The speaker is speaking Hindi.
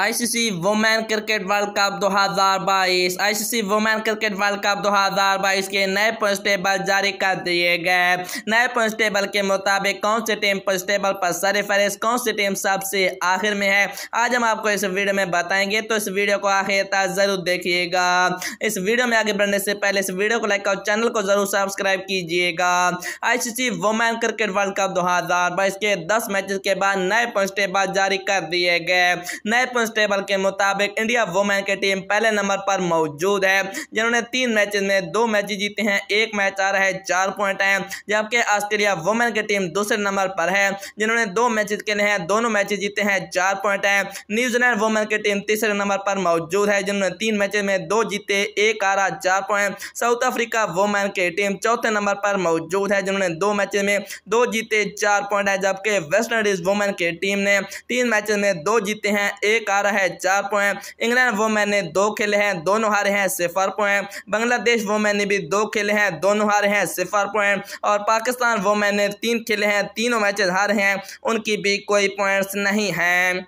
ICC women cricket world cup 2022 ICC women cricket world cup 2022 के नए पॉइंट टेबल जारी कर दिए गए नए पॉइंट टेबल के मुताबिक कौन सी टीम पॉइंट टेबल पर फहरिस्त कौन सी टीम सबसे आखिर में है आज हम आपको इस वीडियो में बताएंगे तो इस वीडियो को आखिर तक जरूर देखिएगा इस वीडियो में आगे बढ़ने से पहले इस वीडियो को लाइक और चैनल को जरूर सब्सक्राइब कीजिएगा C women cricket world cup बाईस के दस मैच के बाद नए पॉइंट टेबल जारी कर दिए गए नए न्यूज़ टेबल के मुताबिक इंडिया वुमेन की टीम पहले नंबर पर मौजूद है जिन्होंने तीन मैच में दो मैच जीते हैं एक मैच आ रहा है चार पॉइंट है जबकि ऑस्ट्रेलिया वुमेन की टीम दूसरे नंबर पर है जिन्होंने दो मैच खेले हैं दोनों मैच जीते हैं चार पॉइंट है न्यूजीलैंड वुमेन की टीम तीसरे नंबर पर मौजूद है जिन्होंने तीन मैच में दो जीते एक आ रहा चार पॉइंट साउथ अफ्रीका वुमेन की टीम चौथे नंबर पर मौजूद है जिन्होंने दो मैच में दो जीते चार पॉइंट है जबकि वेस्ट इंडीज वुमेन की टीम ने तीन मैच में दो जीते हैं एक आ हारा है चार पॉइंट इंग्लैंड वो ने दो खेले हैं दोनों हारे हैं सिफर पॉइंट बांग्लादेश वो ने भी दो खेले हैं दोनों हारे हैं सिफर पॉइंट और पाकिस्तान वो ने तीन खेले हैं तीनों मैचेस हारे हैं उनकी भी कोई पॉइंट्स नहीं हैं